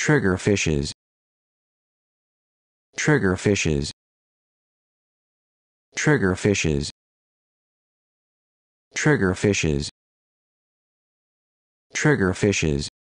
trigger fishes trigger fishes trigger fishes trigger fishes trigger fishes